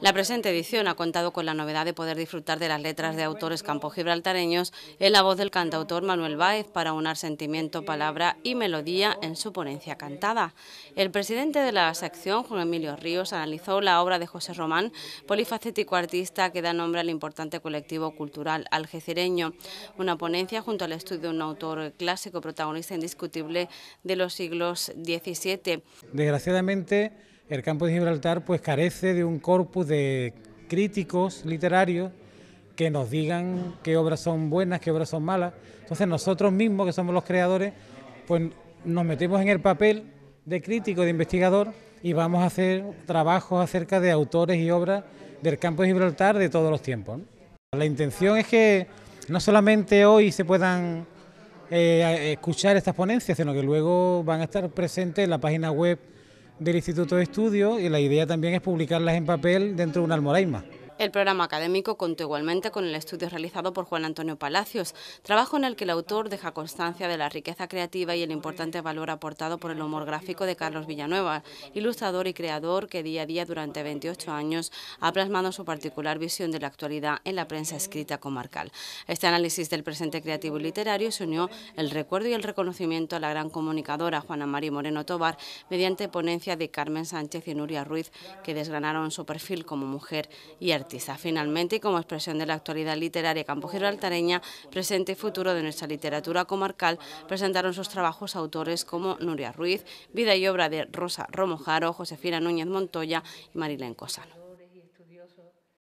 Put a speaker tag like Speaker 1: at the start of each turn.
Speaker 1: La presente edición ha contado con la novedad de poder disfrutar de las letras de autores gibraltareños en la voz del cantautor Manuel Báez para unar sentimiento, palabra y melodía en su ponencia cantada. El presidente de la sección, Juan Emilio Ríos, analizó la obra de José Román, polifacético artista que da nombre al importante colectivo cultural algecireño. Una ponencia junto al estudio de un autor clásico protagonista indiscutible de los siglos XVII.
Speaker 2: Desgraciadamente, el campo de Gibraltar pues carece de un corpus de críticos literarios que nos digan qué obras son buenas, qué obras son malas. Entonces nosotros mismos, que somos los creadores, pues nos metemos en el papel de crítico, de investigador, y vamos a hacer trabajos acerca de autores y obras del campo de Gibraltar de todos los tiempos. La intención es que no solamente hoy se puedan eh, escuchar estas ponencias, sino que luego van a estar presentes en la página web del Instituto de Estudios y la idea también es publicarlas en papel dentro de un almoraima.
Speaker 1: El programa académico contó igualmente con el estudio realizado por Juan Antonio Palacios, trabajo en el que el autor deja constancia de la riqueza creativa y el importante valor aportado por el humor gráfico de Carlos Villanueva, ilustrador y creador que día a día durante 28 años ha plasmado su particular visión de la actualidad en la prensa escrita comarcal. Este análisis del presente creativo y literario se unió el recuerdo y el reconocimiento a la gran comunicadora Juana María Moreno Tobar mediante ponencia de Carmen Sánchez y Nuria Ruiz, que desgranaron su perfil como mujer y artista Finalmente, y como expresión de la actualidad literaria giro altareña, presente y futuro de nuestra literatura comarcal, presentaron sus trabajos autores como Nuria Ruiz, vida y obra de Rosa Romojaro, Josefina Núñez Montoya y Marilén Cosano.